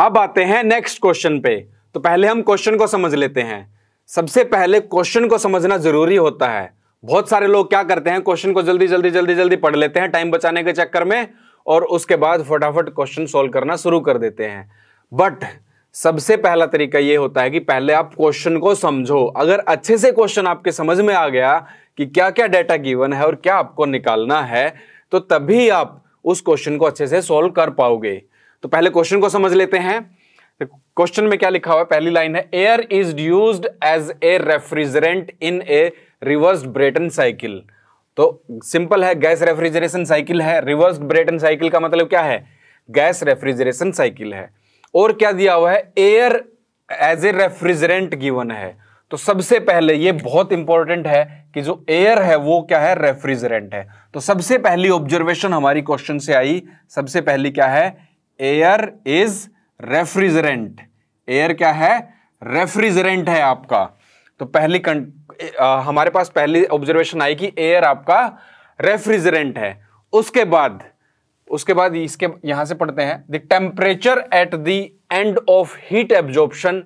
अब आते हैं नेक्स्ट क्वेश्चन पे तो पहले हम क्वेश्चन को समझ लेते हैं सबसे पहले क्वेश्चन को समझना जरूरी होता है बहुत सारे लोग क्या करते हैं क्वेश्चन को जल्दी जल्दी जल्दी जल्दी पढ़ लेते हैं टाइम बचाने के चक्कर में और उसके बाद फटाफट क्वेश्चन सोल्व करना शुरू कर देते हैं बट सबसे पहला तरीका यह होता है कि पहले आप क्वेश्चन को समझो अगर अच्छे से क्वेश्चन आपके समझ में आ गया कि क्या क्या डाटा गिवन है और क्या आपको निकालना है तो तभी आप उस क्वेश्चन को अच्छे से सोल्व कर पाओगे तो पहले क्वेश्चन को समझ लेते हैं क्वेश्चन में क्या लिखा हुआ है पहली लाइन है air is use as a refrigerant in a reverse Brayton cycle तो सिंपल है गैस रेफ्रिजरेशन साइकिल है रिवर्स ब्रेटन साइकिल का मतलब क्या है गैस रेफ्रिजरेशन साइकिल है और क्या दिया हुआ है air as a refrigerant given है तो सबसे पहले ये बहुत इंपॉर्टेंट है कि जो एयर है वो क्या है रेफ्रिजरेंट है तो सबसे पहली ऑब्जर्वेशन हमारी क्वेश्चन से आई सबसे पहली क्या है एयर इज रेफ्रिजरेंट एयर क्या है रेफ्रिजरेंट है आपका तो पहली कं, हमारे पास पहली ऑब्जर्वेशन आई कि एयर आपका रेफ्रिजरेंट है उसके बाद उसके बाद इसके यहां से पढ़ते हैं the temperature at the end of heat absorption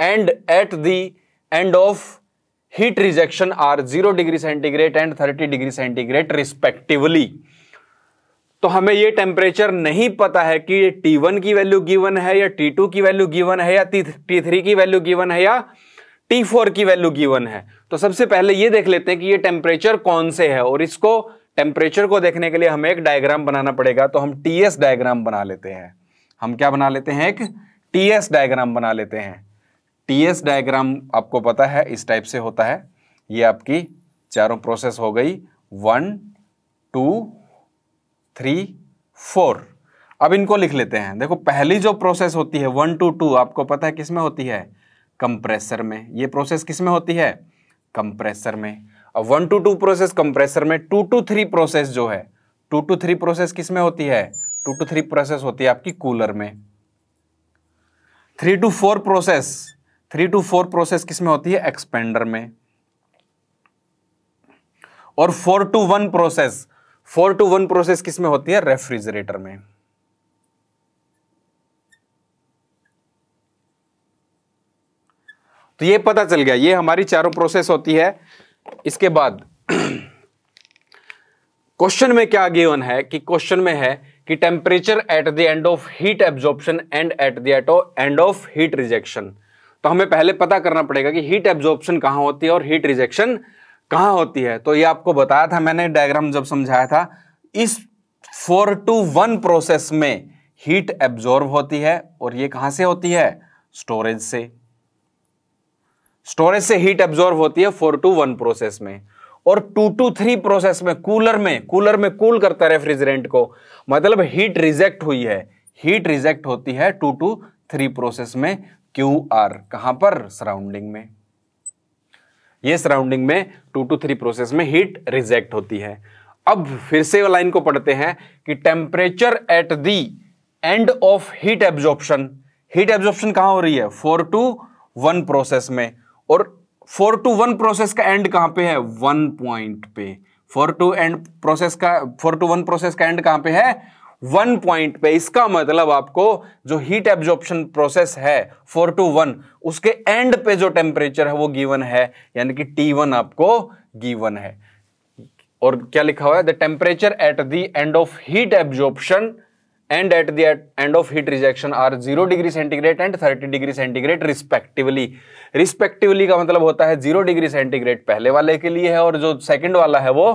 and at the end of heat rejection are zero degree centigrade and thirty degree centigrade respectively तो हमें ये टेम्परेचर नहीं पता है कि ये टी वन की वैल्यू गिवन है या टी टू की वैल्यू गिवन है या टी थ्री की वैल्यू गिवन है या टी फोर की वैल्यू गिवन है तो सबसे पहले ये देख लेते हैं कि ये टेम्परेचर कौन से है और इसको टेम्परेचर को देखने के लिए हमें एक डायग्राम बनाना पड़ेगा तो हम टी एस डायग्राम बना लेते हैं हम क्या बना लेते हैं एक टी एस डायग्राम बना लेते हैं टी एस डायग्राम आपको पता है इस टाइप से होता है ये आपकी चारों प्रोसेस हो गई वन टू थ्री फोर अब इनको लिख लेते हैं देखो पहली जो प्रोसेस होती है वन टू टू आपको पता है किसमें होती है कंप्रेसर में ये प्रोसेस किसमें होती है कंप्रेसर में अब one two two process compressor में टू टू थ्री प्रोसेस जो है टू टू थ्री प्रोसेस किसमें होती है टू टू थ्री प्रोसेस होती है आपकी कूलर में three two four process three two four process किसमें होती है एक्सपेंडर में और four two one process four two one process किसमें होती है रेफ्रिजरेटर में तो ये पता चल गया ये हमारी चारों प्रोसेस होती है इसके बाद क्वेश्चन में क्या गिवन है कि क्वेश्चन में है कि temperature at the end of heat absorption and at the एटो एंड ऑफ हीट रिजेक्शन तो हमें पहले पता करना पड़ेगा कि हीट एब्जॉर्प्शन कहां होती है और हीट रिजेक्शन कहाँ होती है तो ये आपको बताया था मैंने डायग्राम जब समझाया था इस फोर टू वन प्रोसेस में हीट एब्जॉर्ब होती है और ये कहां से होती है स्टोरेज से स्टोरेज से हीट एब्जॉर्ब होती है फोर टू वन प्रोसेस में और टू टू थ्री प्रोसेस में कूलर में कूलर में कूल करता है रेफ्रिजरेंट को मतलब हीट रिजेक्ट हुई है हीट रिजेक्ट होती है टू टू थ्री प्रोसेस में क्यू आर कहां पर सराउंडिंग में ये सराउंडिंग में टू टू थ्री प्रोसेस में हीट रिजेक्ट होती है अब फिर से लाइन को पढ़ते हैं कि temperature at the end of heat absorption heat absorption कहाँ हो रही है फोर टू वन प्रोसेस में और फोर टू वन प्रोसेस का एंड कहाँ पे है वन पॉइंट पे फोर टू एंड प्रोसेस का फोर टू वन प्रोसेस का एंड कहाँ पे है वन पॉइंट पे इसका मतलब आपको जो हीट एब्जॉर्प्शन प्रोसेस है फोर टू वन उसके एंड पे जो टेम्परेचर है वो गिवन है यानी कि टी वन आपको गिवन है और क्या लिखा हुआ है the temperature at the end of heat absorption and at the end of heat rejection are zero degree centigrade and thirty degree centigrade respectively respectively का मतलब होता है जीरो डिग्री सेंटीग्रेड पहले वाले के लिए है और जो सेकेंड वाला है वो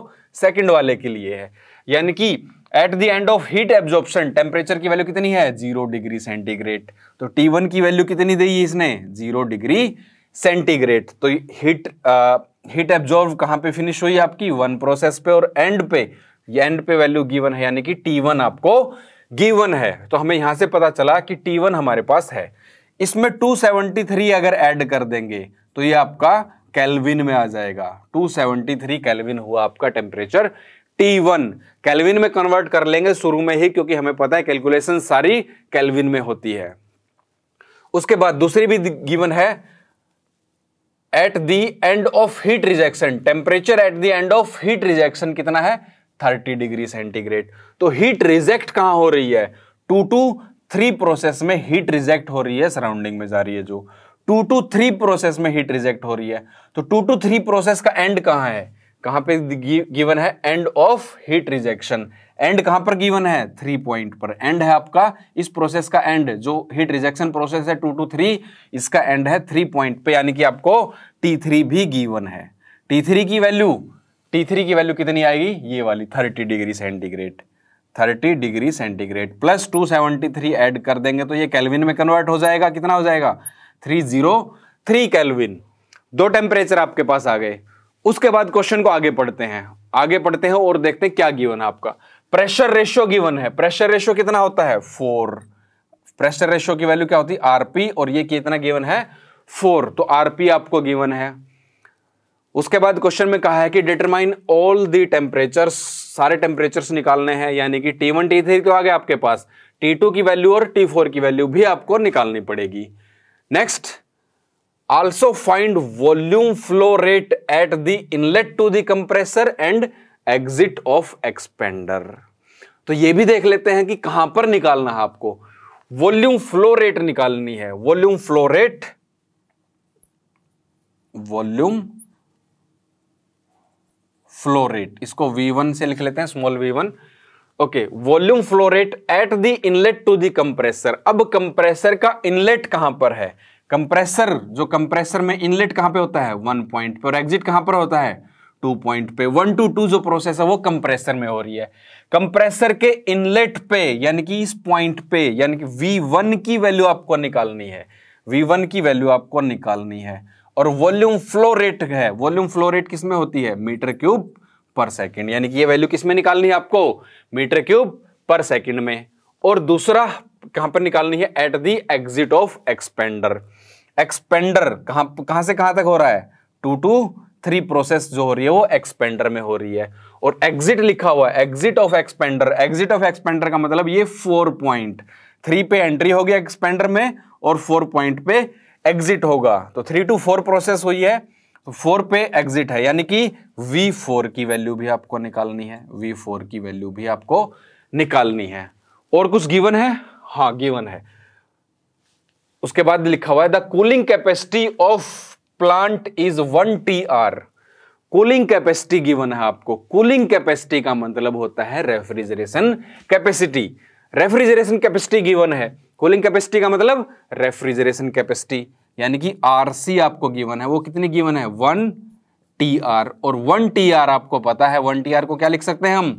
सेकेंड वाले के लिए है यानी कि at the end of heat absorption temperature की वैल्यू कितनी है जीरो डिग्री सेंटीग्रेड तो टी वन की वैल्यू कितनी दी है इसने जीरो डिग्री सेंटीग्रेड तो हीट हीट एब्जॉर्ब कहां पे फिनिश हुई आपकी वन प्रोसेस पे और एंड पे ये एंड पे वैल्यू गिवन है यानी कि टी वन आपको गिवन है तो हमें यहां से पता चला कि टी वन हमारे पास है इसमें टू थ्री अगर एड कर देंगे तो ये आपका कैलविन में आ जाएगा 273 कैलविन हुआ आपका टेम्परेचर टी वन कैलविन में कन्वर्ट कर लेंगे शुरू में ही क्योंकि हमें पता है कैलकुलेशन सारी कैलविन में होती है उसके बाद दूसरी भी गिवन है at the end of heat rejection temperature at the end of heat rejection कितना है 30 डिग्री सेंटीग्रेड तो हीट रिजेक्ट कहां हो रही है टू टू थ्री प्रोसेस में हीट रिजेक्ट हो रही है सराउंडिंग में जा रही है जो टू टू थ्री प्रोसेस में हीट रिजेक्ट हो रही है तो टू टू थ्री प्रोसेस का एंड कहां है कहां पे गिवन है end of heat rejection end कहां पर गिवन है थ्री पॉइंट पर एंड है आपका इस प्रोसेस का एंड जो हीट रिजेक्शन प्रोसेस है टू टू थ्री इसका एंड है थ्री पॉइंट पे यानी कि आपको टी थ्री भी गिवन है टी थ्री की वैल्यू टी थ्री की वैल्यू कितनी आएगी ये वाली thirty degree centigrade thirty degree centigrade plus two seventy three add कर देंगे तो ये कैलविन में कन्वर्ट हो जाएगा कितना हो जाएगा थ्री जीरो थ्री कैलविन दो टेम्परेचर आपके पास आ गए उसके बाद क्वेश्चन को आगे पढ़ते हैं आगे पढ़ते हैं और देखते हैं क्या गिवन है आपका प्रेशर रेशियो गिवन है प्रेशर रेशियो कितना होता है फोर प्रेशर रेशियो की वैल्यू क्या होती है आरपी और ये कितना गिवन है फोर तो आरपी आपको गिवन है उसके बाद क्वेश्चन में कहा है कि डिटरमाइन ऑल दी टेम्परेचर्स सारे टेम्परेचर्स निकालने हैं यानी कि टी वन टी थ्री तो आ गया आपके पास टी टू की वैल्यू और टी फोर की वैल्यू भी आपको निकालनी पड़ेगी next also find volume flow rate at the inlet to the compressor and exit of expander तो ये भी देख लेते हैं कि कहां पर निकालना है आपको वॉल्यूम फ्लो रेट निकालनी है volume flow rate volume flow rate इसको V1 से लिख लेते हैं small V1 okay volume flow rate at the inlet to the compressor अब कंप्रेसर का इनलेट कहां पर है कंप्रेसर जो कंप्रेसर में इनलेट कहां पे होता है वन पॉइंट पे और एग्जिट कहां पर होता है टू पॉइंट पे वन टू टू जो प्रोसेस है वो कंप्रेसर में हो रही है कंप्रेसर के इनलेट पे यानी कि इस पॉइंट पे यानी कि वी वन की वैल्यू आपको निकालनी है वी वन की वैल्यू आपको निकालनी है और वॉल्यूम फ्लो रेट है वॉल्यूम फ्लो रेट किसमें होती है मीटर क्यूब पर सेकेंड यानी कि ये वैल्यू किसमें निकालनी है आपको मीटर क्यूब पर सेकेंड में और दूसरा कहां पर निकालनी है at the exit of expander expander कहां कहाँ से कहां तक हो रहा है टू टू थ्री प्रोसेस जो हो रही है वो एक्सपेंडर में हो रही है और एग्जिट लिखा हुआ है exit of expander exit of expander का मतलब ये फोर पॉइंट थ्री पे एंट्री होगी एक्सपेंडर में और फोर पॉइंट पे एग्जिट होगा तो थ्री टू फोर प्रोसेस हुई है तो फोर पे एग्जिट है यानी कि वी फोर की वैल्यू भी आपको निकालनी है वी फोर की वैल्यू भी आपको निकालनी है और कुछ गिवन है हाँ गिवन है उसके बाद लिखा हुआ है the cooling capacity of plant is one T R cooling capacity given है आपको कूलिंग कैपेसिटी का मतलब होता है refrigeration capacity refrigeration capacity given है कूलिंग कैपेसिटी का मतलब रेफ्रिजरेशन कैपेसिटी यानी कि आरसी आपको गिवन है वो कितनी गिवन है वन टी आर और वन टी आर आपको पता है वन टी आर को क्या लिख सकते हैं हम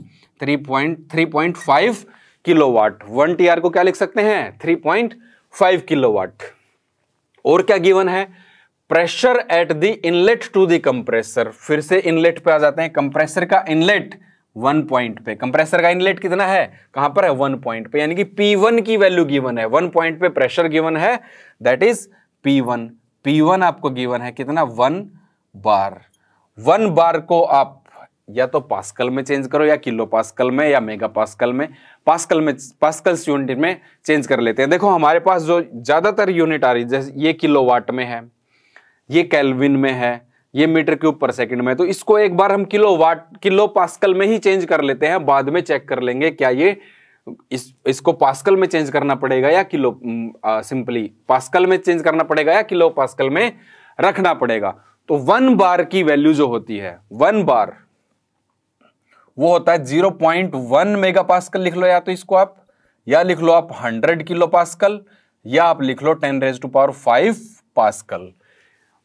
three point three point five kilowatt one T R को क्या लिख सकते हैं थ्री पॉइंट फाइव किलोवाट और क्या गिवन है pressure at the inlet to the compressor फिर से इनलेट पे आ जाते हैं कंप्रेसर का इनलेट वन पॉइंट पे कंप्रेसर का इनलेट कितना है कहां पर है वन पॉइंट पे यानी कि पी वन की वैल्यू गिवन है वन पॉइंट पे प्रेशर गिवन है that is P one P one आपको गिवन है कितना वन बार वन बार को आप या तो पास्कल में चेंज करो या किलो पास्कल में या मेगा पास्कल में पास्कल में पास्कल यूनिट में चेंज कर लेते हैं देखो हमारे पास जो ज़्यादातर यूनिट आ रही है जैसे ये किलो वाट में है ये कैलविन में है ये मीटर क्यूब पर सेकंड में है तो इसको एक बार हम किलो वाट किलो पास्कल में ही चेंज कर लेते हैं बाद में चेक कर लेंगे क्या ये इस इसको पास्कल में चेंज करना पड़ेगा या किलो सिंपली पास्कल में चेंज करना पड़ेगा या किलो पास्कल में रखना पड़ेगा तो वन बार की वैल्यू जो होती है वन बार वो होता है zero point one megapascal लिख लो या तो इसको आप या लिख लो आप हंड्रेड किलो पासकल या आप लिख लो ten raise to power five pascal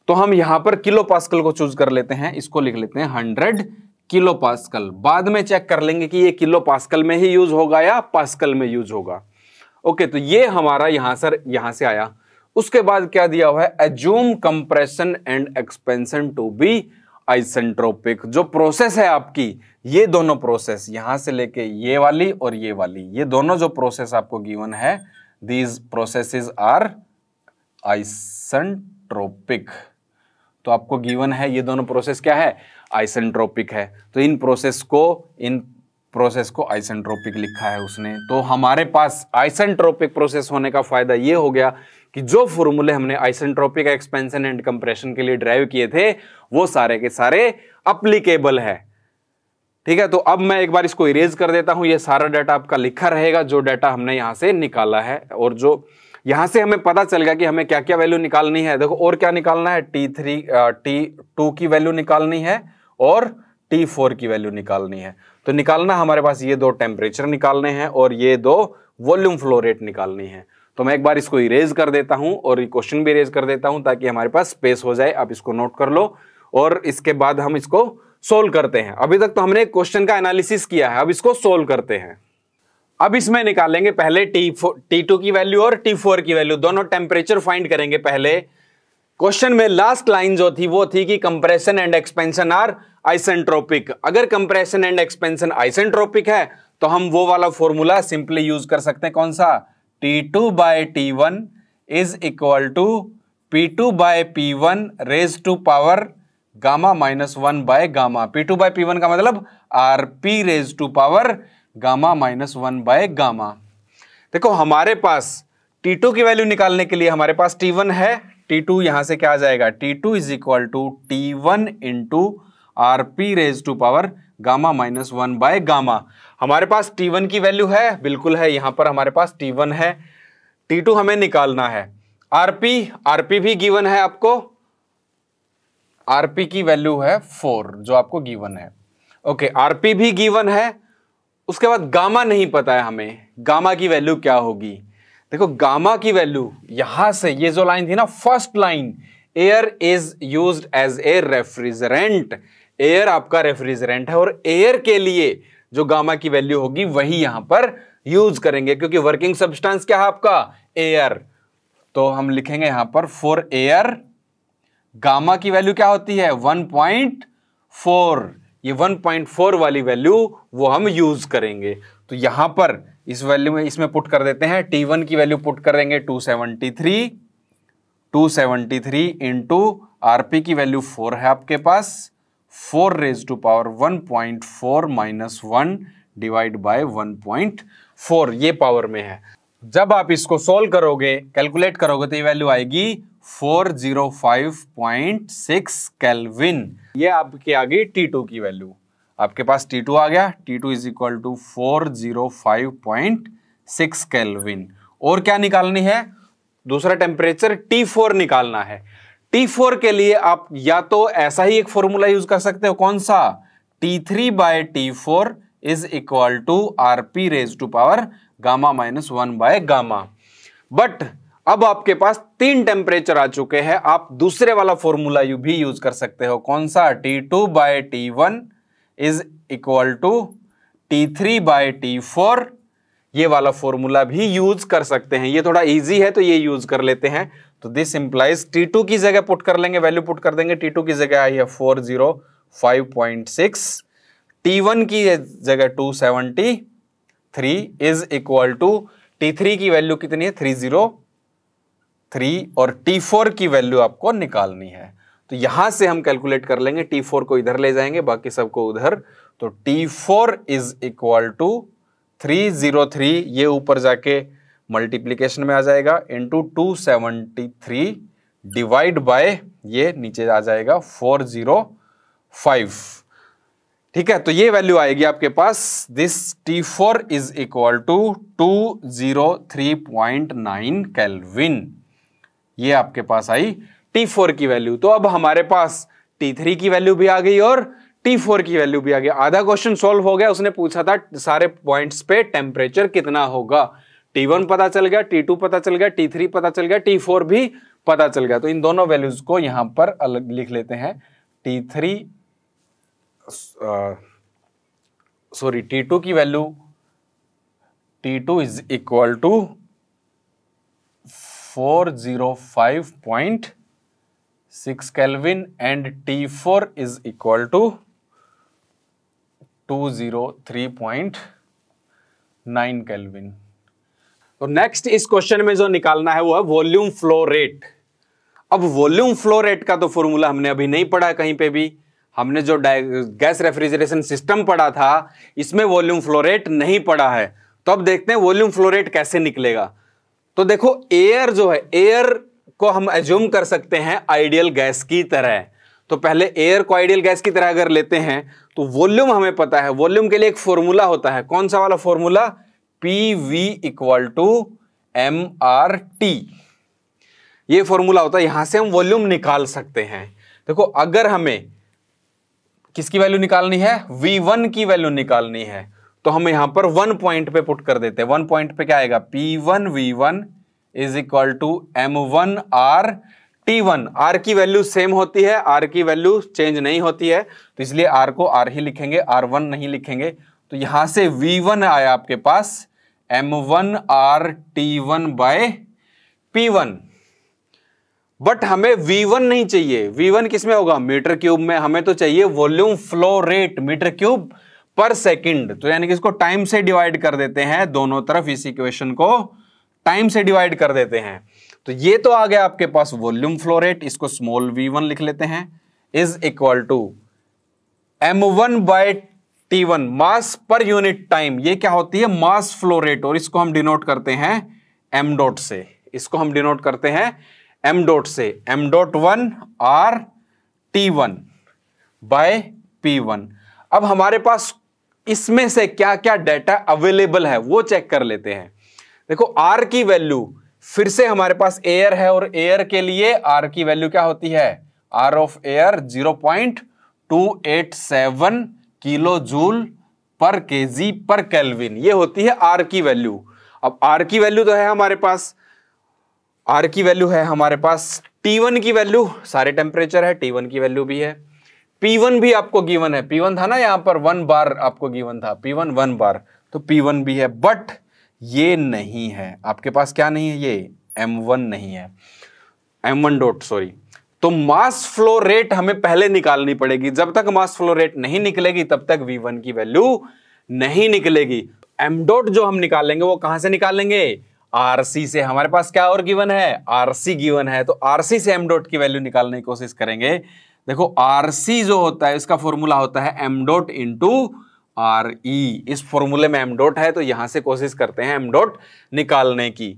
तो हम यहां पर किलो पासकल को चूज कर लेते हैं इसको लिख लेते हैं हंड्रेड किलो पासकल बाद में चेक कर लेंगे कि ये किलो पासकल में ही यूज होगा या पासकल में यूज होगा ओके तो ये हमारा यहां सर यहां से आया उसके बाद क्या दिया हुआ है assume compression and expansion to be isentropic जो प्रोसेस है आपकी ये दोनों प्रोसेस यहां से लेके ये वाली और ये वाली ये दोनों जो प्रोसेस आपको गिवन है दीज प्रोसेसेस आर आइसनट्रोपिक तो आपको गिवन है ये दोनों प्रोसेस क्या है आइसेंट्रोपिक है तो इन प्रोसेस को इन प्रोसेस को आइसेंट्रोपिक लिखा है उसने तो हमारे पास आइसेंट्रोपिक प्रोसेस होने का फायदा ये हो गया कि जो फॉर्मूले हमने आइसेंट्रोपिक एक्सपेंशन एंड कंप्रेशन के लिए ड्राइव किए थे वो सारे के सारे अप्लीकेबल है ठीक है तो अब मैं एक बार इसको इरेज कर देता हूं ये सारा डाटा आपका लिखा रहेगा जो डाटा हमने यहां से निकाला है और जो यहां से हमें पता चल गया कि हमें क्या क्या वैल्यू निकालनी है देखो और क्या निकालना है टी थ्री टी टू की वैल्यू निकालनी है और टी फोर की वैल्यू निकालनी है तो निकालना हमारे पास ये दो टेम्परेचर निकालने हैं और ये दो वॉल्यूम फ्लो रेट निकालनी है तो मैं एक बार इसको इरेज कर देता हूँ और क्वेश्चन भी इरेज कर देता हूँ ताकि हमारे पास स्पेस हो जाए आप इसको नोट कर लो और इसके बाद हम इसको सोल्व करते हैं अभी तक तो हमने क्वेश्चन का एनालिसिस किया है अब इसको सोल्व करते हैं अब इसमें निकालेंगे पहले टी टी टू की वैल्यू और टी फोर की वैल्यू दोनों टेम्परेचर फाइंड करेंगे पहले क्वेश्चन में लास्ट लाइन जो थी वो थी कि compression and expansion are isentropic अगर कंप्रेशन एंड एक्सपेंशन आइसेंट्रोपिक है तो हम वो वाला फॉर्मूला सिंपली यूज कर सकते हैं कौन सा T two by T one is equal to P two by P one raise to power gamma minus one by gamma P two by P one का मतलब R P raise to power gamma minus one by gamma देखो हमारे पास T two की value निकालने के लिए हमारे पास टी वन है टी टू यहाँ से क्या आ जाएगा T two is equal to T one into R P raise to power gamma minus one by gamma हमारे पास टी वन की वैल्यू है बिल्कुल है यहां पर हमारे पास टी वन है टी टू हमें निकालना है आर पी आर पी भी गिवन है आपको आरपी की वैल्यू है फोर जो आपको गिवन है ओके okay, आरपी भी गिवन है उसके बाद गामा नहीं पता है हमें गामा की वैल्यू क्या होगी देखो गामा की वैल्यू यहां से ये जो लाइन थी ना first line air is use as a refrigerant air आपका रेफ्रिजरेंट है और एयर के लिए जो गामा की वैल्यू होगी वही यहां पर यूज करेंगे क्योंकि वर्किंग सब्सटेंस क्या है आपका एयर तो हम लिखेंगे यहां पर फॉर एयर गामा की वैल्यू क्या होती है 1.4 ये 1.4 वाली वैल्यू वो हम यूज करेंगे तो यहां पर इस वैल्यू में इसमें पुट कर देते हैं टी वन की वैल्यू पुट करेंगे 273 273 इंटू आरपी की वैल्यू 4 है आपके पास 4 raise to power 1.4 minus one divide by one ये पावर में है जब आप इसको सोल्व करोगे कैलकुलेट करोगे तो ये वैल्यू आएगी 405.6 केल्विन ये आपके आ T2 की वैल्यू आपके पास T2 आ गया T2 two is equal to four zero और क्या निकालनी है दूसरा टेम्परेचर T4 निकालना है T4 के लिए आप या तो ऐसा ही एक फॉर्मूला यूज कर सकते हो कौन सा T3 three by T four is equal to R P raise to power gamma minus one by gamma but अब आपके पास तीन टेम्परेचर आ चुके हैं आप दूसरे वाला फॉर्मूला यू भी यूज कर सकते हो कौन सा T two by T one is equal to T three by T four ये वाला फॉर्मूला भी यूज कर सकते हैं ये थोड़ा इजी है तो ये यूज कर लेते हैं तो दिस इंप्लाइज टी टू की जगह पुट कर लेंगे वैल्यू पुट कर देंगे टी टू की जगह आई है four zero five point six T one की जगह two seventy three is equal to T three की वैल्यू कितनी है थ्री जीरो थ्री और टी फोर की वैल्यू आपको निकालनी है तो यहां से हम कैलकुलेट कर लेंगे टी फोर को इधर ले जाएंगे बाकी सबको उधर तो T four is equal to three zero three ये ऊपर जाके मल्टीप्लीकेशन में आ जाएगा into two seventy three divide by ये नीचे आ जाएगा फोर जीरो फाइव ठीक है तो ये वैल्यू आएगी आपके पास this T four is equal to two zero three point nine kelvin ये आपके पास आई टी फोर की वैल्यू तो अब हमारे पास टी थ्री की वैल्यू भी आ गई और टी फोर की वैल्यू भी आ गई आधा क्वेश्चन सॉल्व हो गया उसने पूछा था सारे पॉइंट्स पे टेम्परेचर कितना होगा टी वन पता चल गया टी टू पता चल गया टी थ्री पता चल गया टी फोर भी पता चल गया तो इन दोनों वैल्यूज को यहां पर अलग लिख लेते हैं T three sorry T two की value T two is equal to four zero five point six kelvin and T four is equal to two zero three point nine kelvin तो नेक्स्ट इस क्वेश्चन में जो निकालना है वो है volume flow rate अब वॉल्यूम फ्लो रेट का तो फॉर्मूला हमने अभी नहीं पढ़ा कहीं पे भी हमने जो गैस रेफ्रिजरेशन सिस्टम पढ़ा था इसमें वॉल्यूम फ्लोरेट नहीं पड़ा है तो अब देखते हैं वॉल्यूम फ्लोरेट कैसे निकलेगा तो देखो एयर जो है एयर को हम एज्यूम कर सकते हैं आइडियल गैस की तरह तो पहले एयर को आइडियल गैस की तरह अगर लेते हैं तो वॉल्यूम हमें पता है वॉल्यूम के लिए एक फॉर्मूला होता है कौन सा वाला formula P V equal to M R T ये फॉर्मूला होता है यहां से हम वॉल्यूम निकाल सकते हैं देखो अगर हमें किसकी वैल्यू निकालनी है V1 की वैल्यू निकालनी है तो हम यहां पर वन पॉइंट पे पुट कर देते हैं वन पॉइंट पे क्या आएगा P one V one is equal to M one R T one R की वैल्यू सेम होती है आर की वैल्यू चेंज नहीं होती है तो इसलिए आर को आर ही लिखेंगे आर वन नहीं लिखेंगे तो यहां से वी वन आया आपके पास M one R T one by P one but हमें वी वन नहीं चाहिए वी किस में होगा मीटर क्यूब में हमें तो चाहिए volume flow rate metre cube पर सेकंड तो यानी कि इसको टाइम से डिवाइड कर देते हैं दोनों तरफ इस इक्वेशन को टाइम से डिवाइड कर देते हैं तो ये तो आ गया आपके पास वॉल्यूम फ्लो रेट इसको स्मॉल वी वन लिख लेते हैं is equal to M one by T one mass per unit time ये क्या होती है मास फ्लो रेट और इसको हम डिनोट करते हैं एम डॉट से इसको हम डिनोट करते हैं एम डॉट से M dot one R T one by P one अब हमारे पास इसमें से क्या क्या डाटा अवेलेबल है वो चेक कर लेते हैं देखो आर की वैल्यू फिर से हमारे पास एयर है और एयर के लिए आर की वैल्यू क्या होती है R of air zero point two eight seven kilojoule per K G per kelvin ये होती है आर की वैल्यू अब आर की वैल्यू तो है हमारे पास आर की वैल्यू है हमारे पास टी वन की वैल्यू सारे टेम्परेचर है टी वन की वैल्यू भी है पी वन भी आपको गिवन है पी वन था ना यहाँ पर वन बार आपको गिवन था पी वन वन बार तो पी वन भी है बट ये नहीं है आपके पास क्या नहीं है ये एम वन नहीं है एम वन डॉट सॉरी तो मास फ्लो रेट हमें पहले निकालनी पड़ेगी जब तक मास फ्लो रेट नहीं निकलेगी तब तक वी वन की वैल्यू नहीं निकलेगी एम डॉट जो हम निकालेंगे वो कहां से निकालेंगे आरसी से हमारे पास क्या और गिवन है आरसी गिवन है तो आरसी से एम डॉट की वैल्यू निकालने की कोशिश करेंगे देखो आरसी जो होता है इसका फॉर्मूला होता है M dot into R E इस फॉर्मूले में एम डॉट है तो यहां से कोशिश करते हैं एम डॉट निकालने की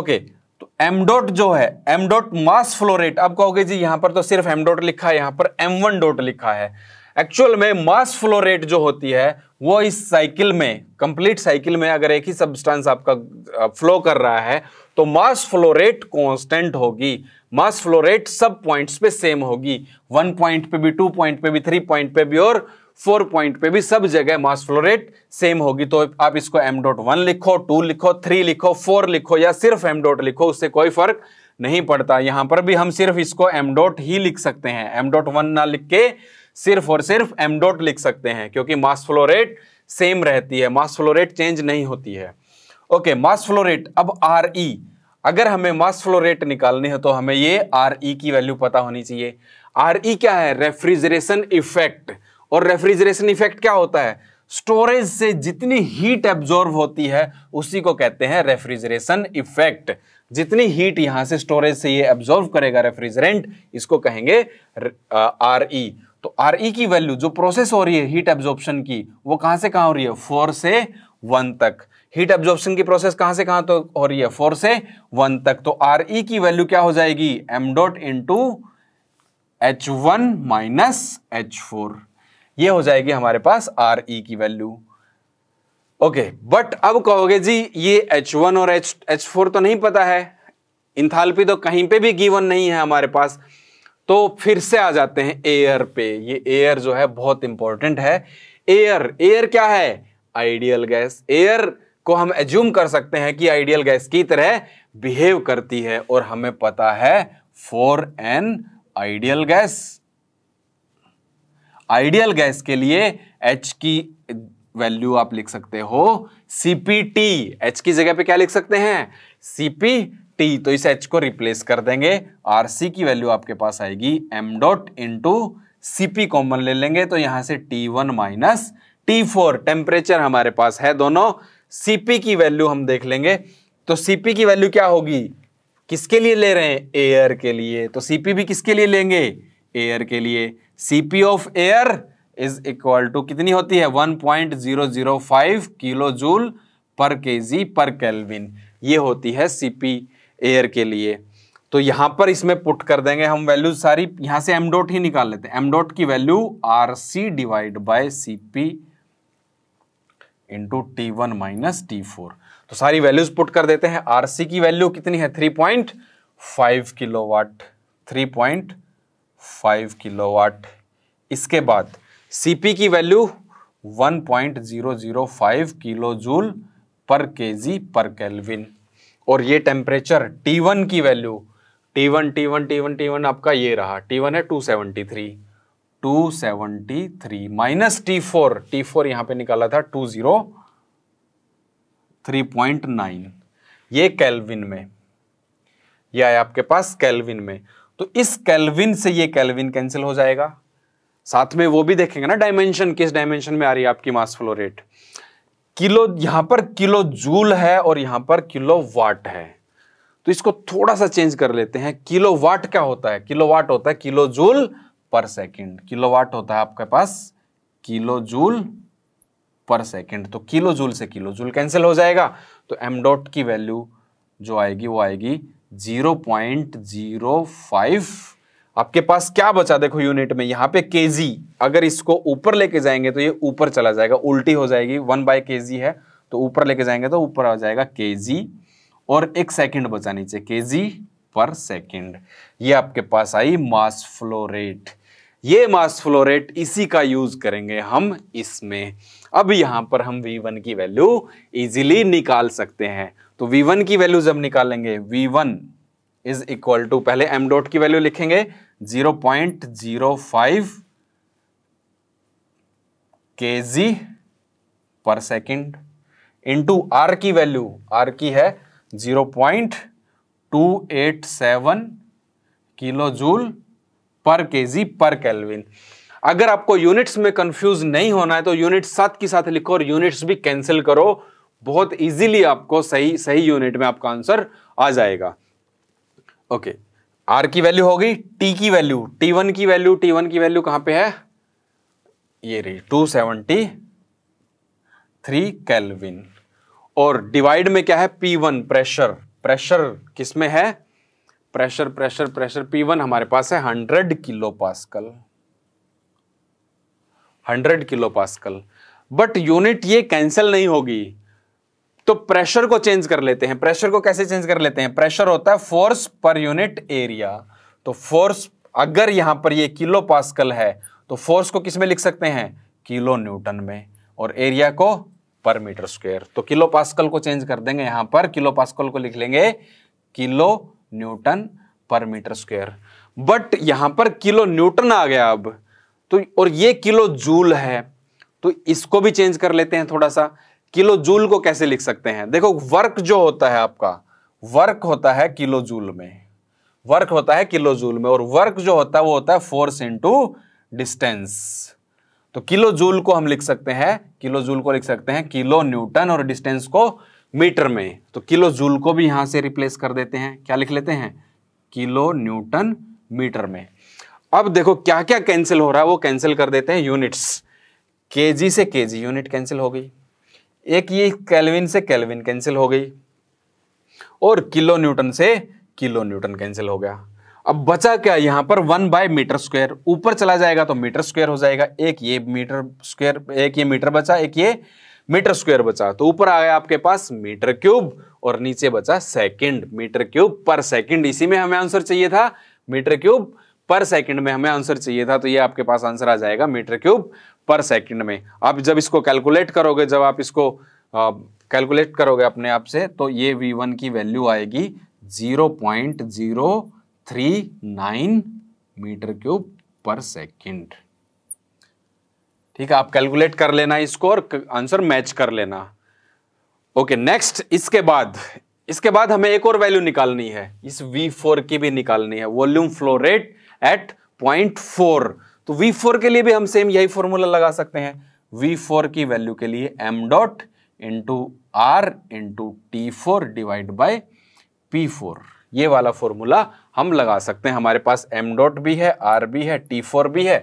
ओके तो एम डॉट जो है M dot mass flow rate आप कहोगे जी यहां पर तो सिर्फ एम डॉट लिखा है यहां पर एम वन डॉट लिखा है एक्चुअल में मास फ्लो रेट जो होती है वो इस साइकिल में कंप्लीट साइकिल में अगर एक ही सब्सटेंस आपका फ्लो कर रहा है तो मास फ्लो रेट कांस्टेंट होगी मास फ्लो रेट सब पॉइंट्स पे सेम होगी वन पॉइंट पे भी टू पॉइंट पे भी थ्री पॉइंट पे भी और फोर पॉइंट पे भी सब जगह मास फ्लो रेट सेम होगी तो आप इसको एम डॉट वन लिखो टू लिखो थ्री लिखो फोर लिखो या सिर्फ एम डॉट लिखो उससे कोई फर्क नहीं पड़ता यहां पर भी हम सिर्फ इसको एम डॉट ही लिख सकते हैं एम डॉट वन ना लिख के सिर्फ और सिर्फ एम डॉट लिख सकते हैं क्योंकि मास फ्लो रेट सेम रहती है मास फ्लो रेट चेंज नहीं होती है ओके मास फ्लो रेट अब आर ई e, अगर हमें मास फ्लो रेट निकालनी है तो हमें ये आर ई e की वैल्यू पता होनी चाहिए आर ई e क्या है रेफ्रिजरेशन इफेक्ट और रेफ्रिजरेशन इफेक्ट क्या होता है स्टोरेज से जितनी हीट एब्जॉर्व होती है उसी को कहते हैं रेफ्रिजरेशन इफेक्ट जितनी हीट यहां से स्टोरेज से ये एब्जॉर्व करेगा रेफ्रिजरेंट इसको कहेंगे आर ई तो आर ई e की वैल्यू जो प्रोसेस हो रही है हीट एब्जॉर्प्शन की वो कहां से कहां हो रही है फोर से वन तक हीट एब्जॉर्प्शन की प्रोसेस कहां से कहां तो हो रही है फोर से वन तक तो आर ई e की वैल्यू क्या हो जाएगी M dot into H one minus H four ये हो जाएगी हमारे पास आर ई e की वैल्यू ओके बट अब कहोगे जी ये एच वन और एच एच फोर तो नहीं पता है इंथाल्पी तो कहीं पे भी गिवन नहीं है हमारे पास तो फिर से आ जाते हैं एयर पे ये एयर जो है बहुत इंपॉर्टेंट है एयर एयर क्या है आइडियल गैस एयर को हम एज्यूम कर सकते हैं कि आइडियल गैस की तरह बिहेव करती है और हमें पता है for an ideal gas ideal gas के लिए एच की वैल्यू आप लिख सकते हो सीपीटी एच की जगह पे क्या लिख सकते हैं सीपी टी तो इस एच को रिप्लेस कर देंगे आर सी की वैल्यू आपके पास आएगी M dot two C P common ले लेंगे तो यहां से T one minus T four temperature हमारे पास है दोनों सी पी की वैल्यू हम देख लेंगे तो सी पी की वैल्यू क्या होगी किसके लिए ले रहे हैं एयर के लिए तो सी पी भी किसके लिए लेंगे एयर के लिए C P of air is equal to कितनी होती है 1.005 kilo kilojoule per K G per kelvin ये होती है सीपी एयर के लिए तो यहां पर इसमें पुट कर देंगे हम वैल्यू सारी यहां से एम डॉट ही निकाल लेते हैं एम डॉट की value R C divide by C P into T one minus T four तो सारी वैल्यूज पुट कर देते हैं आर सी की वैल्यू कितनी है three point five kilowatt three point five kilowatt इसके बाद सी पी की value one point zero zero five kilojoule per K G per kelvin और ये टेम्परेचर टी वन की value T one T one T one T one आपका ये रहा T one है two seventy three two three minus T four T four यहाँ पे निकाला था two zero three point nine ये कैलविन में ये आया आपके पास कैलविन में तो इस कैलविन से ये कैलविन कैंसिल हो जाएगा साथ में वो भी देखेंगे ना डायमेंशन किस डायमेंशन में आ रही है आपकी मास फ्लो रेट किलो यहां पर किलो जूल है और यहां पर किलो वाट है तो इसको थोड़ा सा चेंज कर लेते हैं किलो वाट क्या होता है किलो वाट होता है kilojoule per second kilowatt होता है आपके पास किलो जूल पर सेकेंड तो किलो जूल से किलो जूल कैंसिल हो जाएगा तो एम डॉट की वैल्यू जो आएगी वो आएगी जीरो पॉइंट जीरो फाइव आपके पास क्या बचा देखो यूनिट में यहाँ पे के अगर इसको ऊपर लेके जाएंगे तो ये ऊपर चला जाएगा उल्टी हो जाएगी वन बाय के है तो ऊपर लेके जाएंगे तो ऊपर आ जाएगा के और एक सेकेंड बचा नीचे के पर सेकेंड ये आपके पास आई मास फ्लो रेट ये मास फ्लो रेट इसी का यूज करेंगे हम इसमें अब यहाँ पर हम V1 की वैल्यू इजीली निकाल सकते हैं तो V1 की वैल्यू जब निकालेंगे V1 one is equal to पहले m डॉट की वैल्यू लिखेंगे zero point zero five K G per second into R की वैल्यू आर की है zero point two eight seven kilojoule per K G per kelvin अगर आपको units में confuse नहीं होना है तो यूनिट साथ के साथ लिखो और यूनिट्स भी कैंसिल करो बहुत इजीली आपको सही सही यूनिट में आपका आंसर आ जाएगा ओके okay. आर की वैल्यू हो गई टी की वैल्यू टी वन की वैल्यू टी वन की वैल्यू कहां पे है ये रही टू सेवनटी थ्री कैलविन और डिवाइड में क्या है पी वन प्रेशर प्रेशर किस में है pressure pressure pressure P one हमारे पास है hundred kilo kilopascal hundred kilo kilopascal but unit ये कैंसिल नहीं होगी तो प्रेशर को चेंज कर लेते हैं प्रेशर को कैसे चेंज कर लेते हैं प्रेशर होता है फोर्स पर यूनिट एरिया तो फोर्स अगर यहां पर ये किलो पास्कल है तो फोर्स को किसमें लिख सकते हैं किलो न्यूटन में और एरिया को पर मीटर स्क्वेयर तो किलो पास्कल को चेंज कर देंगे यहां पर किलो पास्कल को लिख लेंगे किलो न्यूटन पर मीटर स्क्वेयर बट यहां पर किलो न्यूटन आ गया अब तो और ये किलो जूल है तो इसको भी चेंज कर लेते हैं थोड़ा सा किलो जूल को कैसे लिख सकते हैं देखो वर्क जो होता है आपका वर्क होता है किलो जूल में वर्क होता है किलो जूल में और वर्क जो होता है वो होता है फोर्स इंटू डिस्टेंस तो किलो जूल को हम लिख सकते हैं किलो जूल को लिख सकते हैं किलो न्यूटन और डिस्टेंस को मीटर में तो किलो जूल को भी यहां से रिप्लेस कर देते हैं क्या लिख लेते हैं किलो न्यूटन मीटर में अब देखो क्या क्या कैंसिल हो रहा है वो कैंसिल कर देते हैं यूनिट्स केजी से केजी यूनिट कैंसिल हो गई एक ये कैलविन से कैलविन कैंसिल हो गई और किलो न्यूटन से किलो न्यूटन कैंसिल हो गया अब बचा क्या यहां पर वन बाय मीटर स्क्वायर ऊपर चला जाएगा तो मीटर स्क्वायर हो जाएगा एक ये मीटर स्क्वायर एक ये मीटर बचा एक ये मीटर स्क्वायर बचा तो ऊपर आ गया आपके पास मीटर क्यूब और नीचे बचा सेकंड मीटर क्यूब पर सेकंड इसी में हमें आंसर चाहिए था मीटर क्यूब पर सेकंड में हमें आंसर चाहिए था तो ये आपके पास आंसर आ जाएगा मीटर क्यूब पर सेकंड में आप जब इसको कैलकुलेट करोगे जब आप इसको कैलकुलेट करोगे अपने आप से तो ये वी वन की वैल्यू आएगी zero point zero three nine metre cube पर सेकंड ठीक है आप कैलकुलेट कर लेना इसको और आंसर मैच कर लेना ओके नेक्स्ट इसके बाद इसके बाद हमें एक और वैल्यू निकालनी है इस V4 की भी निकालनी है volume flow rate eight point four तो वी फोर के लिए भी हम सेम यही फॉर्मूला लगा सकते हैं वी फोर की वैल्यू के लिए M dot into R into T four divide by P four ये वाला फॉर्मूला हम लगा सकते हैं हमारे पास एम डॉट भी है आर भी है टी फोर भी है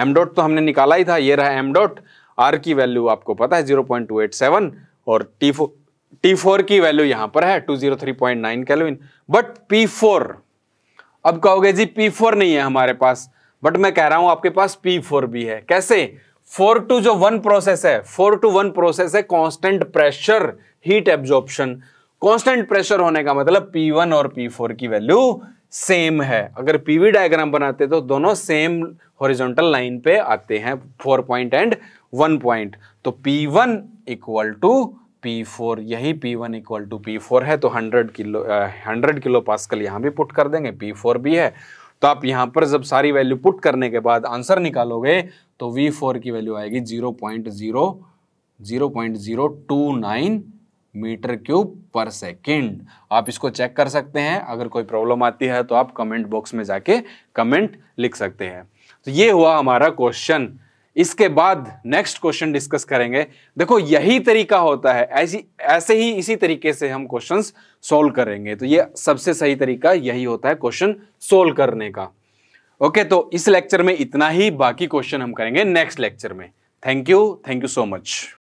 एम डॉट तो हमने निकाला ही था ये रहा एम डॉट आर की वैल्यू आपको पता है zero point two eight seven और टी फोर टी फोर की वैल्यू यहां पर है two zero three point nine kelvin but P four अब कहोगे जी पी फोर नहीं है हमारे पास बट मैं कह रहा हूं आपके पास पी फोर भी है कैसे फोर टू जो वन प्रोसेस है फोर टू वन प्रोसेस है constant pressure heat absorption constant pressure होने का मतलब पी वन और पी फोर की वैल्यू सेम है अगर पीवी डायग्राम बनाते तो दोनों सेम हॉरिजॉन्टल लाइन पे आते हैं four point and one point तो P one equal to P four यही P one equal to P four है तो hundred kilo hundred kilo pascal यहाँ भी पुट कर देंगे पी फोर भी है तो आप यहाँ पर जब सारी वैल्यू पुट करने के बाद आंसर निकालोगे तो वी फोर की वैल्यू आएगी zero point zero zero point zero two nine metre cube पर सेकेंड आप इसको चेक कर सकते हैं अगर कोई प्रॉब्लम आती है तो आप कमेंट बॉक्स में जाके कमेंट लिख सकते हैं तो ये हुआ हमारा क्वेश्चन इसके बाद नेक्स्ट क्वेश्चन डिस्कस करेंगे देखो यही तरीका होता है ऐसी ऐसे ही इसी तरीके से हम क्वेश्चंस सोल्व करेंगे तो ये सबसे सही तरीका यही होता है क्वेश्चन सोल्व करने का ओके okay, तो इस लेक्चर में इतना ही बाकी क्वेश्चन हम करेंगे नेक्स्ट लेक्चर में thank you thank you so much